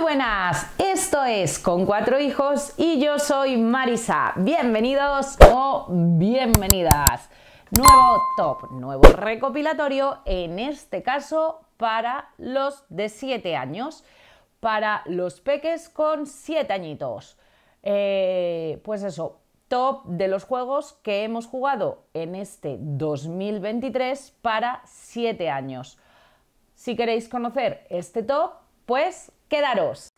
Muy buenas, esto es Con Cuatro Hijos y yo soy Marisa. Bienvenidos o bienvenidas. Nuevo top, nuevo recopilatorio, en este caso para los de 7 años, para los peques con 7 añitos. Eh, pues eso, top de los juegos que hemos jugado en este 2023 para 7 años. Si queréis conocer este top, pues Quedaros.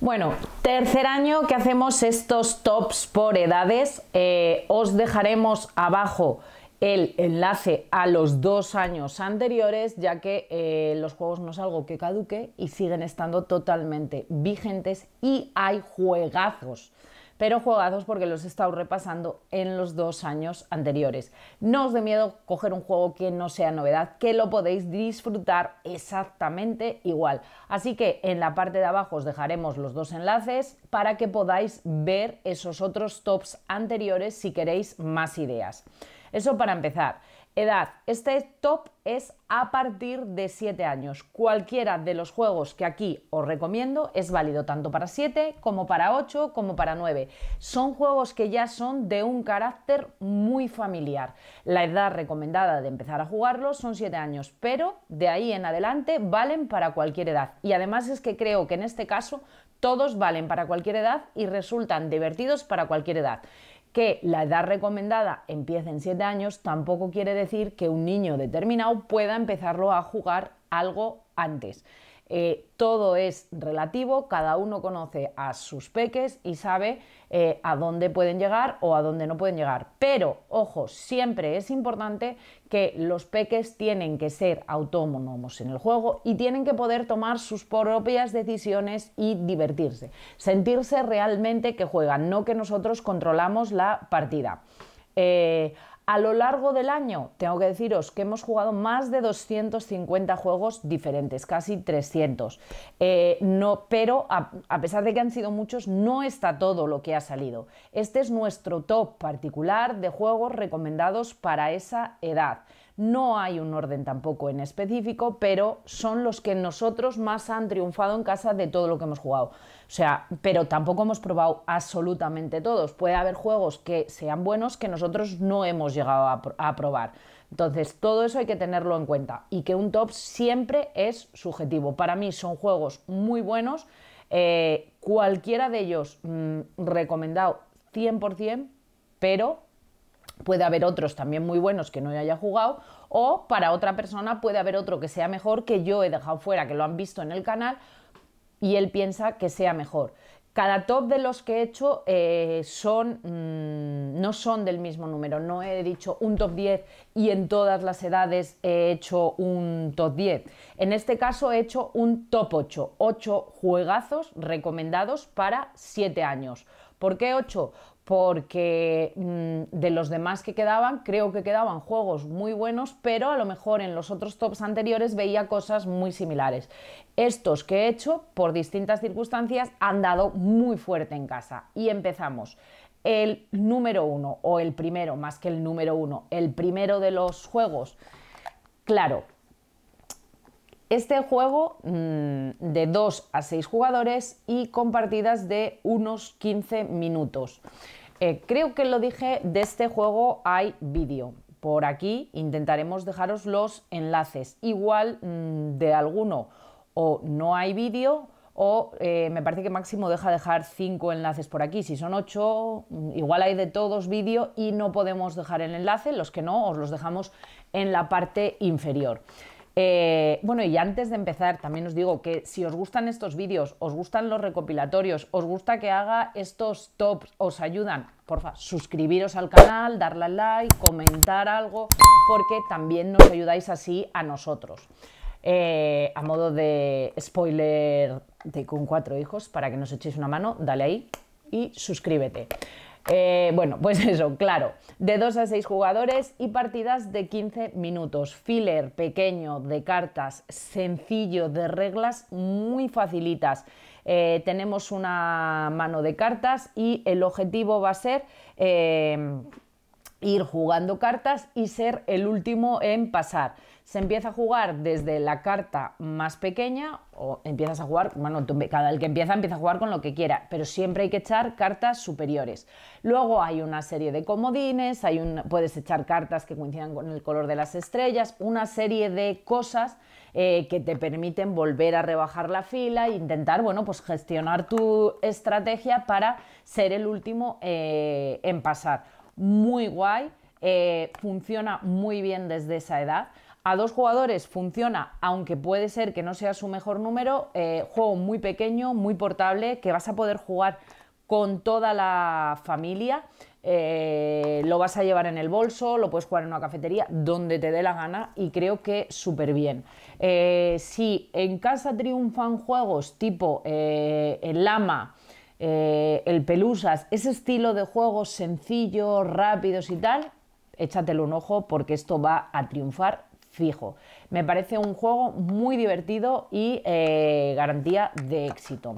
Bueno, tercer año que hacemos estos tops por edades, eh, os dejaremos abajo el enlace a los dos años anteriores, ya que eh, los juegos no es algo que caduque y siguen estando totalmente vigentes y hay juegazos. Pero juegazos porque los he estado repasando en los dos años anteriores. No os dé miedo coger un juego que no sea novedad, que lo podéis disfrutar exactamente igual. Así que en la parte de abajo os dejaremos los dos enlaces para que podáis ver esos otros tops anteriores si queréis más ideas. Eso para empezar. Edad. Este top es a partir de 7 años. Cualquiera de los juegos que aquí os recomiendo es válido tanto para 7 como para 8 como para 9. Son juegos que ya son de un carácter muy familiar. La edad recomendada de empezar a jugarlos son 7 años, pero de ahí en adelante valen para cualquier edad. Y además es que creo que en este caso todos valen para cualquier edad y resultan divertidos para cualquier edad que la edad recomendada empiece en 7 años tampoco quiere decir que un niño determinado pueda empezarlo a jugar algo antes. Eh, todo es relativo, cada uno conoce a sus peques y sabe eh, a dónde pueden llegar o a dónde no pueden llegar. Pero, ojo, siempre es importante que los peques tienen que ser autónomos en el juego y tienen que poder tomar sus propias decisiones y divertirse, sentirse realmente que juegan, no que nosotros controlamos la partida. Eh, a lo largo del año, tengo que deciros que hemos jugado más de 250 juegos diferentes, casi 300. Eh, no, pero a, pesar de que han sido muchos, no está todo lo que ha salido. Este es nuestro top particular de juegos recomendados para esa edad. No hay un orden tampoco en específico, pero son los que nosotros más han triunfado en casa de todo lo que hemos jugado. O sea, pero tampoco hemos probado absolutamente todos. Puede haber juegos que sean buenos que nosotros no hemos llegado a, probar. Entonces, todo eso hay que tenerlo en cuenta y que un top siempre es subjetivo. Para mí son juegos muy buenos, eh, cualquiera de ellos mm, recomendado 100%, pero puede haber otros también muy buenos que no haya jugado, o para otra persona puede haber otro que sea mejor que yo he dejado fuera, que lo han visto en el canal y él piensa que sea mejor. Cada top de los que he hecho eh, son, mm, no son del mismo número, no he dicho un top 10 y en todas las edades he hecho un top 10. En este caso he hecho un top 8, 8 juegazos recomendados para 7 años. ¿Por qué 8? Porque mm, de los demás que quedaban, creo que quedaban juegos muy buenos, pero a lo mejor en los otros tops anteriores veía cosas muy similares. Estos que he hecho, por distintas circunstancias, han dado muy fuerte en casa. Y empezamos el número 1, o el primero, más que el número 1, el primero de los juegos. Claro, este juego mm, de 2 a 6 jugadores y con partidas de unos 15 minutos. Eh, creo que lo dije, de este juego hay vídeo. Por aquí intentaremos dejaros los enlaces. Igual mm, de alguno o no hay vídeo o eh, me parece que máximo deja dejar 5 enlaces por aquí. Si son 8, mm, igual hay de todos vídeo y no podemos dejar el enlace. Los que no, os los dejamos en la parte inferior. Eh, bueno, y antes de empezar, también os digo que si os gustan estos vídeos, os gustan los recopilatorios, os gusta que haga estos tops, os ayudan, porfa, suscribiros al canal, darle al like, comentar algo, porque también nos ayudáis así a nosotros. Eh, a modo de spoiler de con cuatro hijos, para que nos echéis una mano, dale ahí y suscríbete. Eh, bueno, pues eso, claro, de 2 a 6 jugadores y partidas de 15 minutos. Filler pequeño de cartas, sencillo de reglas, muy facilitas. Eh, tenemos una mano de cartas y el objetivo va a ser... Eh, ir jugando cartas y ser el último en pasar se empieza a jugar desde la carta más pequeña o empiezas a jugar, bueno, cada el que empieza empieza a jugar con lo que quiera, pero siempre hay que echar cartas superiores. Luego hay una serie de comodines, puedes echar cartas que coincidan con el color de las estrellas, una serie de cosas eh, que te permiten volver a rebajar la fila e intentar, bueno, pues gestionar tu estrategia para ser el último eh, en pasar. Muy guay. Eh, funciona muy bien desde esa edad. A dos jugadores funciona, aunque puede ser que no sea su mejor número. Eh, juego muy pequeño, muy portable, que vas a poder jugar con toda la familia. Eh, lo vas a llevar en el bolso, lo puedes jugar en una cafetería, donde te dé la gana y creo que súper bien. Eh, si en casa triunfan juegos tipo el lama, el pelusas, ese estilo de juegos sencillos, rápidos y tal, échatelo un ojo porque esto va a triunfar fijo. Me parece un juego muy divertido y eh, garantía de éxito.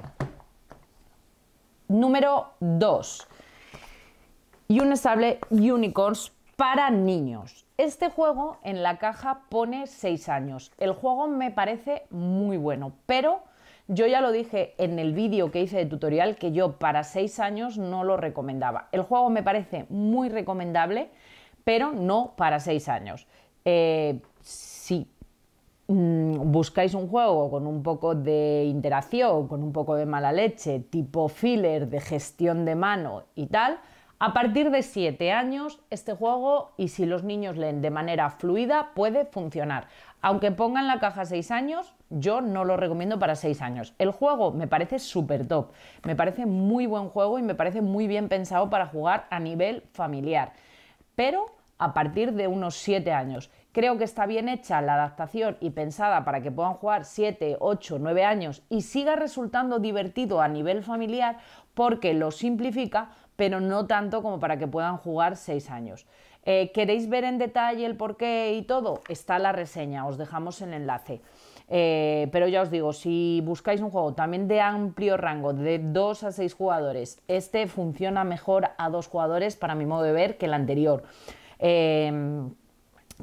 Número 2. Y un estable Unicorns para niños. Este juego en la caja pone 6 años. El juego me parece muy bueno, pero yo ya lo dije en el vídeo que hice de tutorial que yo para 6 años no lo recomendaba. El juego me parece muy recomendable, pero no para 6 años. Eh, si mm, buscáis un juego con un poco de interacción, con un poco de mala leche, tipo filler de gestión de mano y tal, a partir de 7 años, este juego, y si los niños leen de manera fluida, puede funcionar. Aunque pongan la caja 6 años, yo no lo recomiendo para 6 años. El juego me parece súper top, me parece muy buen juego y me parece muy bien pensado para jugar a nivel familiar, pero a partir de unos 7 años. Creo que está bien hecha la adaptación y pensada para que puedan jugar 7, 8, 9 años y siga resultando divertido a nivel familiar porque lo simplifica, pero no tanto como para que puedan jugar 6 años. Eh, ¿Queréis ver en detalle el porqué y todo? Está la reseña, os dejamos el enlace. Eh, pero ya os digo, si buscáis un juego también de amplio rango, de 2 a 6 jugadores, este funciona mejor a 2 jugadores para mi modo de ver que el anterior. Eh,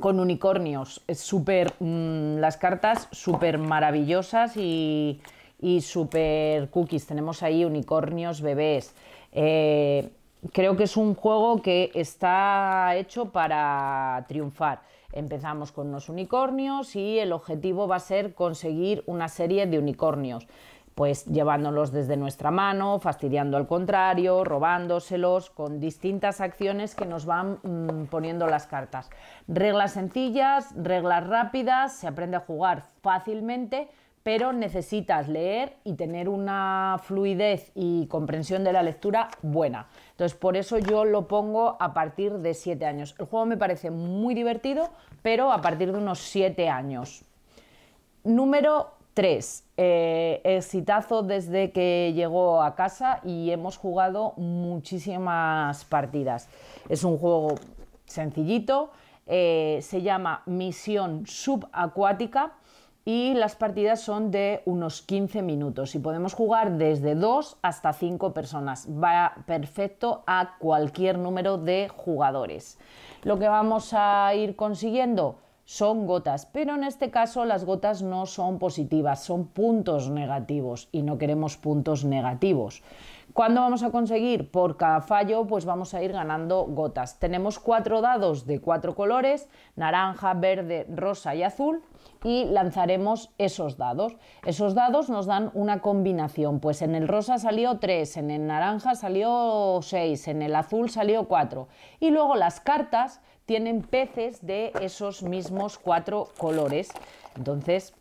con unicornios. Es súper. Mm, las cartas súper maravillosas y, y súper cookies. Tenemos ahí unicornios bebés. Eh, creo que es un juego que está hecho para triunfar. Empezamos con los unicornios y el objetivo va a ser conseguir una serie de unicornios pues llevándolos desde nuestra mano, fastidiando al contrario, robándoselos, con distintas acciones que nos van mm, poniendo las cartas. Reglas sencillas, reglas rápidas, se aprende a jugar fácilmente, pero necesitas leer y tener una fluidez y comprensión de la lectura buena. Entonces, por eso yo lo pongo a partir de 7 años. El juego me parece muy divertido, pero a partir de unos 7 años. Número Tres, eh, exitazo desde que llegó a casa y hemos jugado muchísimas partidas. Es un juego sencillito, eh, se llama Misión Subacuática y las partidas son de unos 15 minutos y podemos jugar desde 2 hasta 5 personas. Va perfecto a cualquier número de jugadores. Lo que vamos a ir consiguiendo son gotas, pero en este caso las gotas no son positivas, son puntos negativos y no queremos puntos negativos. ¿Cuándo vamos a conseguir? Por cada fallo, pues vamos a ir ganando gotas. Tenemos cuatro dados de cuatro colores, naranja, verde, rosa y azul, y lanzaremos esos dados. Esos dados nos dan una combinación, pues en el rosa salió tres en el naranja salió seis en el azul salió cuatro Y luego las cartas tienen peces de esos mismos cuatro colores. Entonces,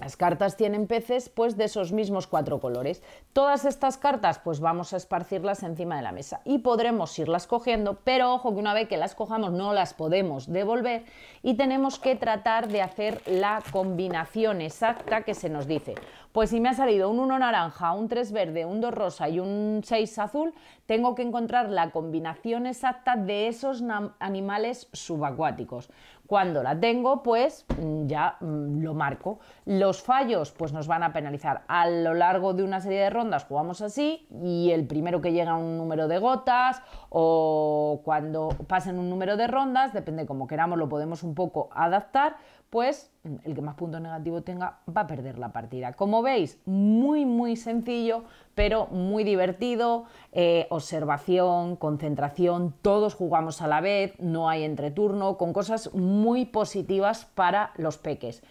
las cartas tienen peces pues de esos mismos cuatro colores. Todas estas cartas pues vamos a esparcirlas encima de la mesa y podremos irlas cogiendo, pero ojo que una vez que las cojamos no las podemos devolver y tenemos que tratar de hacer la combinación exacta que se nos dice. Pues si me ha salido un 1 naranja, un 3 verde, un 2 rosa y un 6 azul, tengo que encontrar la combinación exacta de esos animales subacuáticos. Cuando la tengo, pues mm, ya mm, lo marco. Los fallos, pues nos van a penalizar. A lo largo de una serie de rondas jugamos así y el primero que llega a un número de gotas o cuando pasen un número de rondas, depende como queramos, lo podemos un poco adaptar, pues el que más punto negativo tenga va a perder la partida. Como veis, muy, muy sencillo, pero muy divertido. Eh, observación, concentración, todos jugamos a la vez, no hay entreturno, con cosas muy positivas para los peques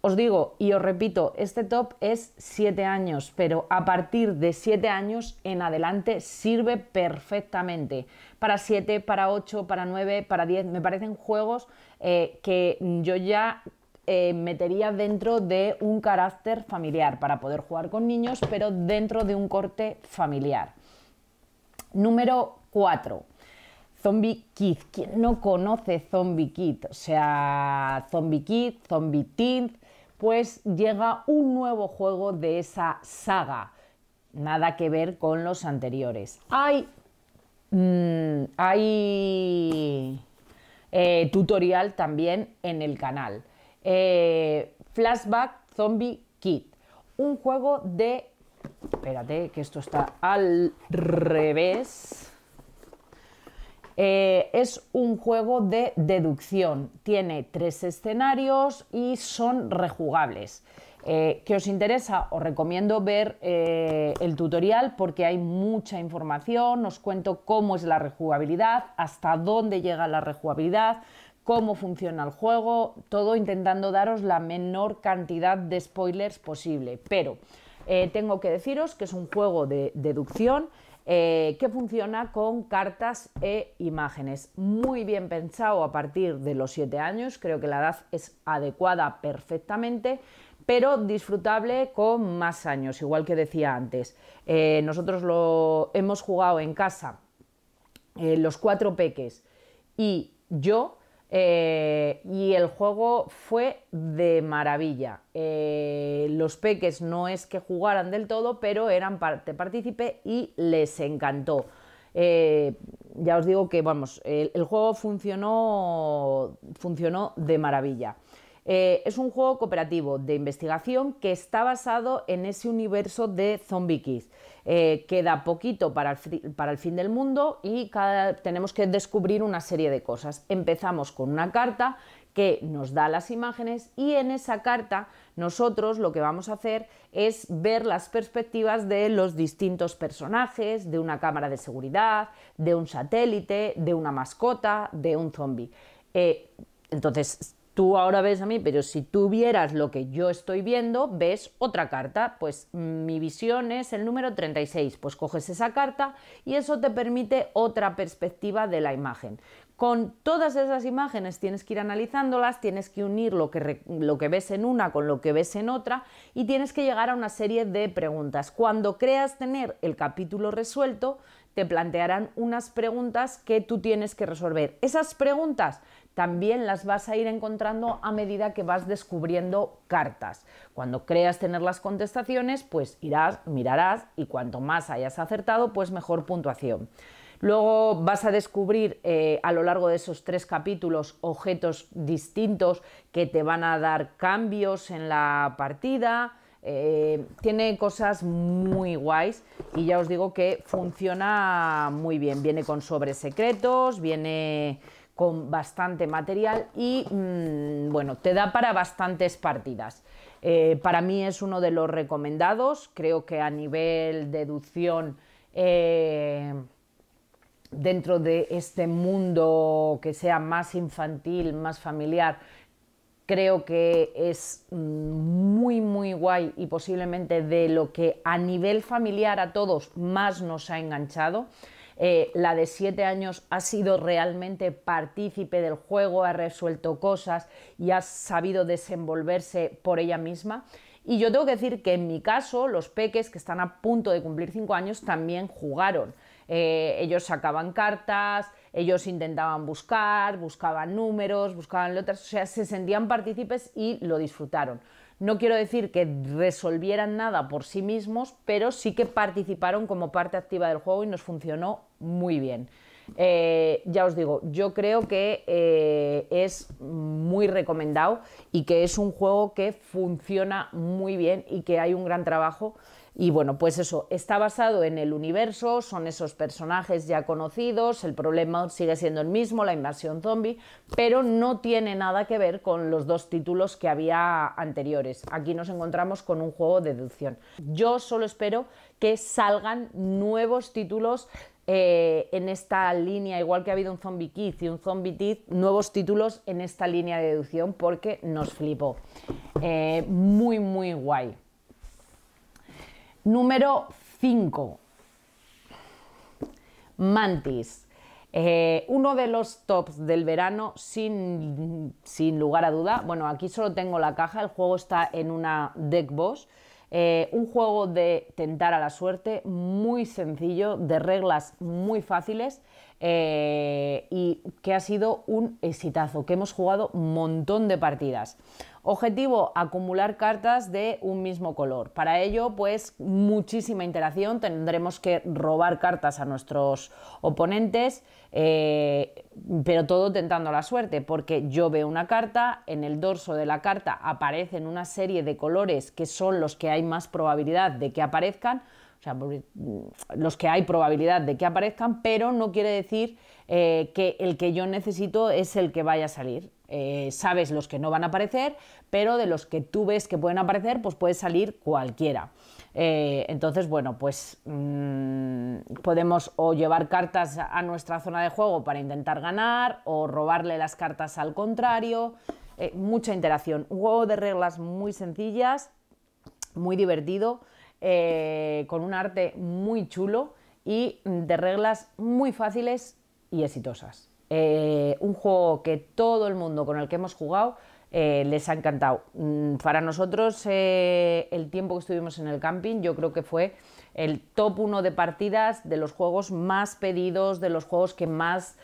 os digo y os repito, este top es 7 años, pero a partir de 7 años en adelante sirve perfectamente. Para 7, para 8, para 9, para 10, me parecen juegos eh, que yo ya eh, metería dentro de un carácter familiar para poder jugar con niños, pero dentro de un corte familiar. Número 4. Zombie Kid. ¿Quién no conoce Zombie Kid? O sea, Zombie Kid, Zombie Teeth pues llega un nuevo juego de esa saga. Nada que ver con los anteriores. Hay, mm, hay eh, tutorial también en el canal. Eh, Flashback Zombie Kit. Un juego de... Espérate, que esto está al revés. Eh, es un juego de deducción, tiene tres escenarios y son rejugables. Eh, ¿Qué que os interesa, os recomiendo ver eh, el tutorial porque hay mucha información, os cuento cómo es la rejugabilidad, hasta dónde llega la rejugabilidad, cómo funciona el juego, todo intentando daros la menor cantidad de spoilers posible. Pero tengo que deciros que es un juego de deducción eh, que funciona con cartas e imágenes. Muy bien pensado a partir de los 7 años, creo que la edad es adecuada perfectamente pero disfrutable con más años, igual que decía antes. Eh, nosotros lo hemos jugado en casa, eh, los cuatro peques, y yo eh, y el juego fue de maravilla. Eh, los peques no es que jugaran del todo, pero eran parte partícipe y les encantó. Eh, ya os digo que vamos, el, juego funcionó, funcionó de maravilla. es un juego cooperativo de investigación que está basado en ese universo de Zombie Kids. Eh, queda poquito para el, fin del mundo y tenemos que descubrir una serie de cosas. Empezamos con una carta que nos da las imágenes y en esa carta nosotros lo que vamos a hacer es ver las perspectivas de los distintos personajes, de una cámara de seguridad, de un satélite, de una mascota, de un zombie. Eh, entonces, Tú ahora ves a mí, pero si tú vieras lo que yo estoy viendo, ves otra carta. Pues mm, mi visión es el número 36. Pues coges esa carta y eso te permite otra perspectiva de la imagen. Con todas esas imágenes tienes que ir analizándolas, tienes que unir lo que, lo que ves en una con lo que ves en otra y tienes que llegar a una serie de preguntas. Cuando creas tener el capítulo resuelto, te plantearán unas preguntas que tú tienes que resolver. Esas preguntas también las vas a ir encontrando a medida que vas descubriendo cartas. Cuando creas tener las contestaciones, pues irás, mirarás y cuanto más hayas acertado, pues mejor puntuación. Luego vas a descubrir eh, a lo largo de esos tres capítulos objetos distintos que te van a dar cambios en la partida. Eh, tiene cosas muy guays y ya os digo que funciona muy bien. Viene con sobres secretos, viene con bastante material y mm, bueno, te da para bastantes partidas. Eh, para mí es uno de los recomendados, creo que a nivel deducción eh, dentro de este mundo que sea más infantil, más familiar, creo que es mm, muy, muy guay y posiblemente de lo que a nivel familiar a todos más nos ha enganchado. Eh, la de siete años ha sido realmente partícipe del juego, ha resuelto cosas y ha sabido desenvolverse por ella misma. Y yo tengo que decir que en mi caso, los peques que están a punto de cumplir cinco años también jugaron. Eh, ellos sacaban cartas, ellos intentaban buscar, buscaban números, buscaban letras, o sea, se sentían partícipes y lo disfrutaron. No quiero decir que resolvieran nada por sí mismos, pero sí que participaron como parte activa del juego y nos funcionó muy bien. Eh, ya os digo, yo creo que eh, es muy recomendado y que es un juego que funciona muy bien y que hay un gran trabajo. Y bueno, pues eso, está basado en el universo, son esos personajes ya conocidos, el problema sigue siendo el mismo, la invasión zombie, pero no tiene nada que ver con los dos títulos que había anteriores. Aquí nos encontramos con un juego de deducción. Yo solo espero que salgan nuevos títulos eh, en esta línea, igual que ha habido un Zombie Kids y un Zombie Teeth, nuevos títulos en esta línea de deducción porque nos flipó. Eh, muy, muy guay. Número 5. Mantis. Eh, uno de los tops del verano, sin, sin lugar a duda. Bueno, aquí solo tengo la caja, el juego está en una deck boss eh, un juego de tentar a la suerte, muy sencillo, de reglas muy fáciles eh, y que ha sido un exitazo, que hemos jugado un montón de partidas. Objetivo, acumular cartas de un mismo color. Para ello, pues muchísima interacción, tendremos que robar cartas a nuestros oponentes, eh, pero todo tentando la suerte, porque yo veo una carta, en el dorso de la carta aparecen una serie de colores que son los que hay más probabilidad de que aparezcan, o sea, mm, los que hay probabilidad de que aparezcan, pero no quiere decir eh, que el que yo necesito es el que vaya a salir. Eh, sabes los que no van a aparecer, pero de los que tú ves que pueden aparecer, pues puede salir cualquiera. Eh, entonces, bueno, pues mm, podemos o llevar cartas a nuestra zona de juego para intentar ganar, o robarle las cartas al contrario. mucha interacción. Un juego de reglas muy sencillas, muy divertido, con un arte muy chulo y de reglas muy fáciles y exitosas. Eh, un juego que todo el mundo con el que hemos jugado eh, les ha encantado. Mm, para nosotros eh, el tiempo que estuvimos en el camping yo creo que fue el top 1 de partidas de los juegos más pedidos, de los juegos que más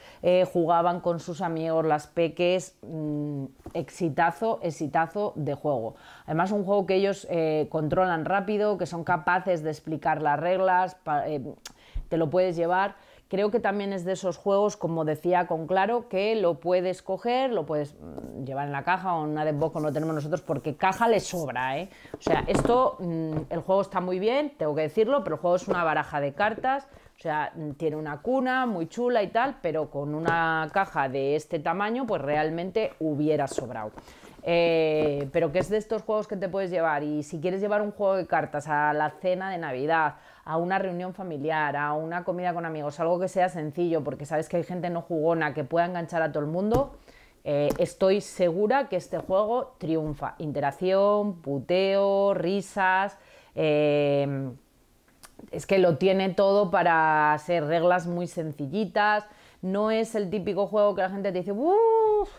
jugaban con sus amigos, las peques, mm, exitazo, exitazo de juego. Además, un juego que ellos controlan rápido, que son capaces de explicar las reglas, te lo puedes llevar. Creo que también es de esos juegos, como decía con Claro, que lo puedes coger, lo puedes mm, llevar en la caja o en una de no lo tenemos nosotros, porque caja le sobra, ¿eh? O sea, esto, mm, el juego está muy bien, tengo que decirlo, pero el juego es una baraja de cartas, o sea, mm, tiene una cuna muy chula y tal, pero con una caja de este tamaño, pues realmente hubiera sobrado. Eh, pero que es de estos juegos que te puedes llevar. Y si quieres llevar un juego de cartas a la cena de Navidad a una reunión familiar, a una comida con amigos, algo que sea sencillo, porque sabes que hay gente no jugona que pueda enganchar a todo el mundo, eh, estoy segura que este juego triunfa. Interacción, puteo, risas. Eh, es que lo tiene todo para ser reglas muy sencillitas. No es el típico juego que la gente te dice, uff,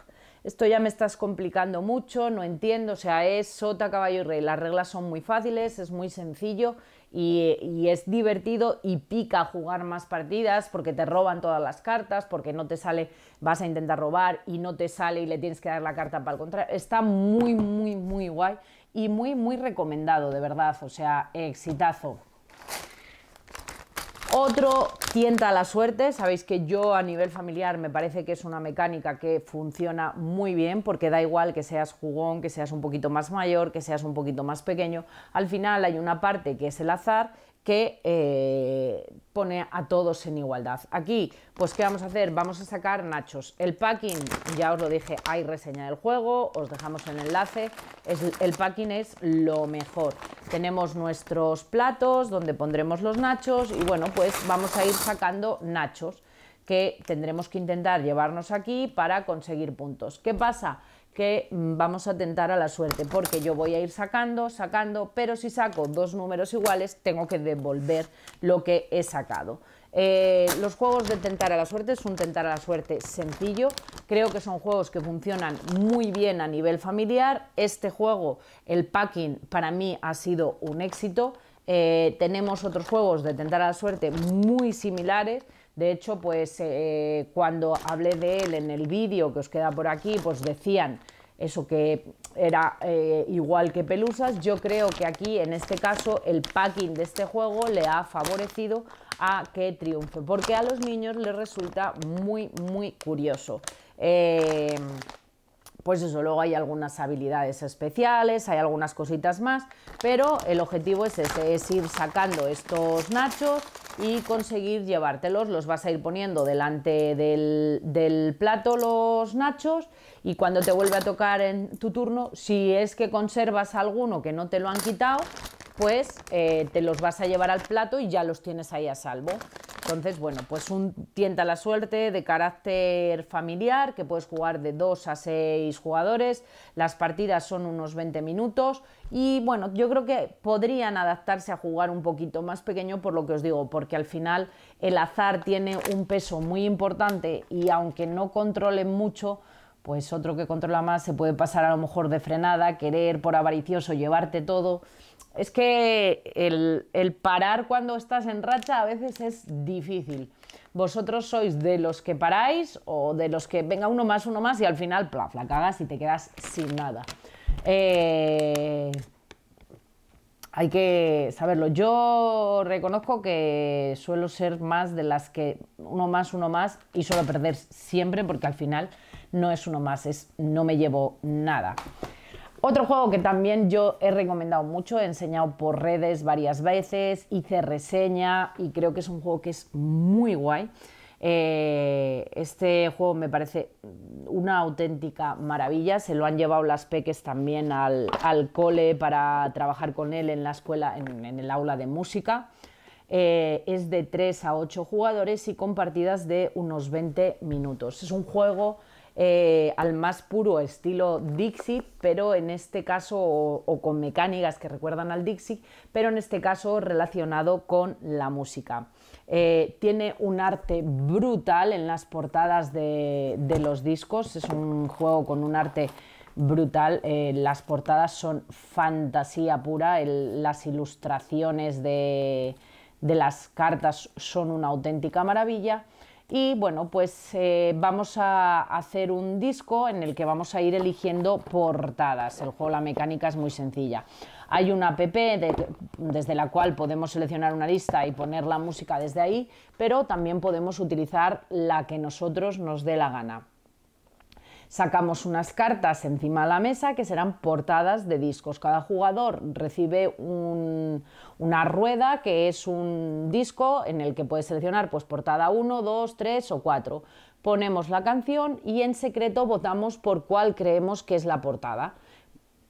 esto ya me estás complicando mucho, no entiendo. O sea, es sota, caballo y rey. Las reglas son muy fáciles, es muy sencillo y, es divertido y pica jugar más partidas porque te roban todas las cartas, porque no te sale, vas a intentar robar y no te sale y le tienes que dar la carta para el contrario. Está muy, muy, muy guay y muy, muy recomendado, de verdad. O sea, exitazo. Otro tienta la suerte, sabéis que yo a nivel familiar me parece que es una mecánica que funciona muy bien porque da igual que seas jugón, que seas un poquito más mayor, que seas un poquito más pequeño, al final hay una parte que es el azar que eh, pone a todos en igualdad. Aquí, pues, ¿qué vamos a hacer? Vamos a sacar nachos. El packing, ya os lo dije, hay reseña del juego, os dejamos el enlace. el packing es lo mejor. Tenemos nuestros platos donde pondremos los nachos y bueno, pues vamos a ir sacando nachos que tendremos que intentar llevarnos aquí para conseguir puntos. ¿Qué pasa? que vamos a tentar a la suerte, porque yo voy a ir sacando, sacando, pero si saco dos números iguales, tengo que devolver lo que he sacado. Eh, los juegos de tentar a la suerte es un tentar a la suerte sencillo. Creo que son juegos que funcionan muy bien a nivel familiar. Este juego, el packing, para mí ha sido un éxito. Eh, tenemos otros juegos de tentar a la suerte muy similares. De hecho, pues eh, eh, cuando hablé de él en el vídeo que os queda por aquí, pues decían eso que era eh, igual que Pelusas. Yo creo que aquí, en este caso, el packing de este juego le ha favorecido a que triunfe, porque a los niños les resulta muy, muy curioso. Em, pues eso, luego hay algunas habilidades especiales, hay algunas cositas más, pero el objetivo es ese, es ir sacando estos nachos, y conseguir llevártelos. Los vas a ir poniendo delante del, plato los nachos y cuando te vuelve a tocar en tu turno, si es que conservas alguno que no te lo han quitado, pues eh, te los vas a llevar al plato y ya los tienes ahí a salvo. Entonces, bueno, pues un tienta la suerte de carácter familiar, que puedes jugar de 2 a 6 jugadores, las partidas son unos 20 minutos y bueno, yo creo que podrían adaptarse a jugar un poquito más pequeño por lo que os digo, porque al final el azar tiene un peso muy importante y aunque no controlen mucho, pues otro que controla más se puede pasar a lo mejor de frenada, querer por avaricioso llevarte todo. Es que el, parar cuando estás en racha a veces es difícil. ¿Vosotros sois de los que paráis o de los que venga uno más, uno más y al final, plaf, la cagas y te quedas sin nada? Eh, hay que saberlo. Yo reconozco que suelo ser más de las que uno más, uno más y suelo perder siempre porque al final no es uno más, es no me llevo nada. Otro juego que también yo he recomendado mucho, he enseñado por redes varias veces, hice reseña y creo que es un juego que es muy guay. Eh, este juego me parece una auténtica maravilla. Se lo han llevado las peques también al, cole para trabajar con él en la escuela, en, el aula de música. Eh, es de 3 a 8 jugadores y con partidas de unos 20 minutos. Es un juego eh, al más puro estilo Dixie, pero en este caso, o, con mecánicas que recuerdan al Dixie, pero en este caso relacionado con la música. Eh, tiene un arte brutal en las portadas de, los discos. Es un juego con un arte brutal. Eh, las portadas son fantasía pura. las ilustraciones de, las cartas son una auténtica maravilla. Y bueno, pues eh, vamos a hacer un disco en el que vamos a ir eligiendo portadas. El juego, la mecánica es muy sencilla. Hay una app desde la cual podemos seleccionar una lista y poner la música desde ahí, pero también podemos utilizar la que nosotros nos dé la gana. Sacamos unas cartas encima de la mesa que serán portadas de discos. Cada jugador recibe una rueda que es un disco en el que puede seleccionar pues, portada 1, 2, 3 o 4. Ponemos la canción y en secreto votamos por cuál creemos que es la portada.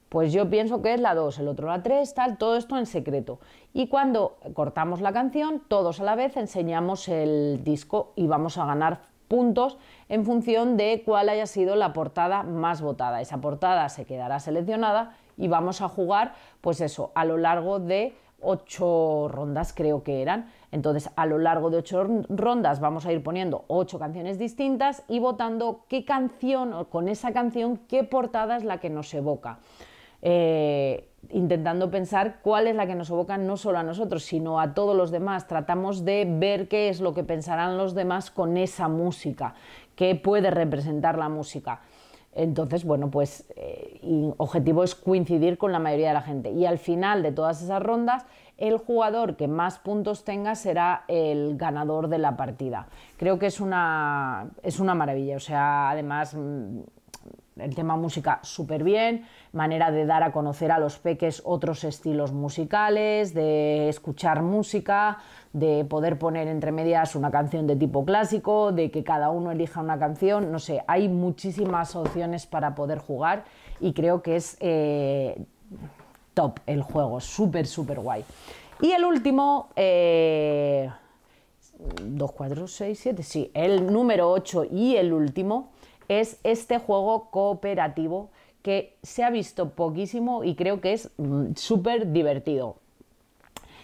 Pues yo pienso que es la 2, el otro la 3, tal, todo esto en secreto. Y cuando cortamos la canción, todos a la vez enseñamos el disco y vamos a ganar puntos en función de cuál haya sido la portada más votada. Esa portada se quedará seleccionada y vamos a jugar, pues eso, a lo largo de ocho rondas creo que eran. Entonces, a lo largo de ocho rondas vamos a ir poniendo ocho canciones distintas y votando qué canción o con esa canción, qué portada es la que nos evoca. Eh, intentando pensar cuál es la que nos evoca no solo a nosotros, sino a todos los demás. Tratamos de ver qué es lo que pensarán los demás con esa música, qué puede representar la música. Entonces, bueno, pues el eh, objetivo es coincidir con la mayoría de la gente. Y al final de todas esas rondas, el jugador que más puntos tenga será el ganador de la partida. Creo que es una, es una maravilla. O sea, además mm, el tema música súper bien, manera de dar a conocer a los peques otros estilos musicales, de escuchar música, de poder poner entre medias una canción de tipo clásico, de que cada uno elija una canción, no sé, hay muchísimas opciones para poder jugar y creo que es eh, top el juego, súper, súper guay. Y el último... Eh, dos 2, 4, 6, sí, el número 8 y el último es este juego cooperativo que se ha visto poquísimo y creo que es mm, súper divertido.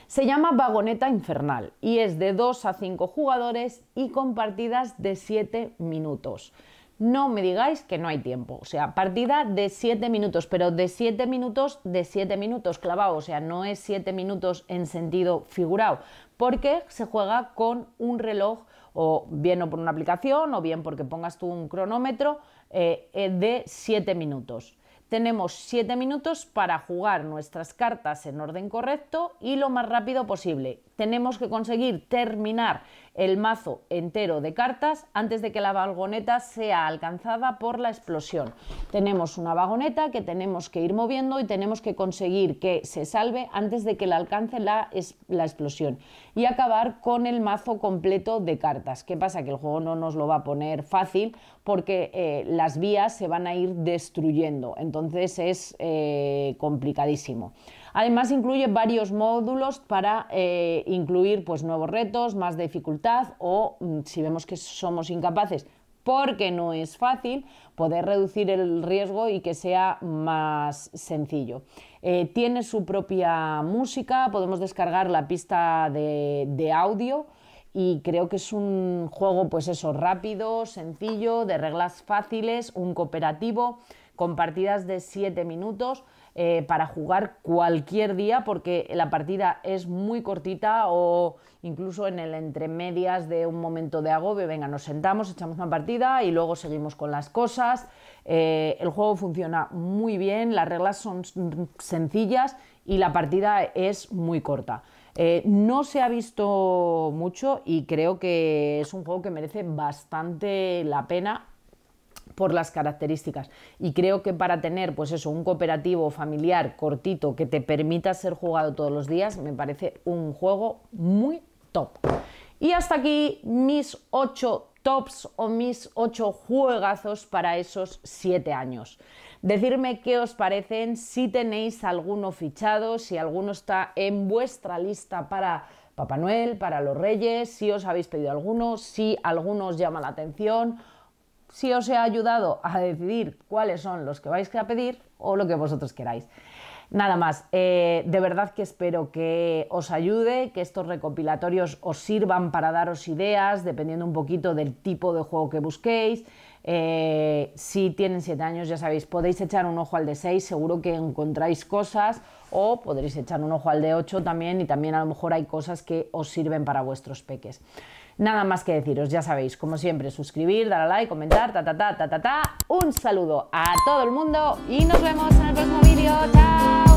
Se llama Vagoneta Infernal y es de 2 a 5 jugadores y con partidas de 7 minutos. No me digáis que no hay tiempo, o sea, partida de 7 minutos, pero de 7 minutos, de 7 minutos clavado, o sea, no es 7 minutos en sentido figurado, porque se juega con un reloj o bien o por una aplicación o bien porque pongas tú un cronómetro eh, eh, de 7 minutos. Tenemos 7 minutos para jugar nuestras cartas en orden correcto y lo más rápido posible. Tenemos que conseguir terminar el mazo entero de cartas antes de que la vagoneta sea alcanzada por la explosión. Tenemos una vagoneta que tenemos que ir moviendo y tenemos que conseguir que se salve antes de que la alcance la, la explosión y acabar con el mazo completo de cartas. ¿Qué pasa? Que el juego no nos lo va a poner fácil porque eh, las vías se van a ir destruyendo, entonces es eh, complicadísimo. Además incluye varios módulos para eh, incluir pues, nuevos retos, más dificultad o mm, si vemos que somos incapaces porque no es fácil poder reducir el riesgo y que sea más sencillo. Eh, tiene su propia música, podemos descargar la pista de, audio y creo que es un juego, pues eso, rápido, sencillo, de reglas fáciles, un cooperativo, con partidas de 7 minutos. Eh, para jugar cualquier día porque la partida es muy cortita o incluso en el entremedias de un momento de agobio, venga, nos sentamos, echamos una partida y luego seguimos con las cosas. Eh, el juego funciona muy bien, las reglas son sencillas y la partida es muy corta. Eh, no se ha visto mucho y creo que es un juego que merece bastante la pena por las características. Y creo que para tener, pues eso, un cooperativo familiar cortito que te permita ser jugado todos los días, me parece un juego muy top. Y hasta aquí mis 8 tops o mis 8 juegazos para esos 7 años. decirme qué os parecen, si tenéis alguno fichado, si alguno está en vuestra lista para Papá Noel, para los Reyes, si os habéis pedido alguno, si alguno os llama la atención si os he ayudado a decidir cuáles son los que vais a pedir o lo que vosotros queráis. Nada más, eh, de verdad que espero que os ayude, que estos recopilatorios os sirvan para daros ideas, dependiendo un poquito del tipo de juego que busquéis. Eh, si tienen 7 años, ya sabéis, podéis echar un ojo al de 6, seguro que encontráis cosas, o podréis echar un ojo al de 8 también, y también a lo mejor hay cosas que os sirven para vuestros peques. Nada más que deciros, ya sabéis, como siempre, suscribir, dar a like, comentar, ta ta ta ta ta ta. Un saludo a todo el mundo y nos vemos en el próximo vídeo. ¡Chao!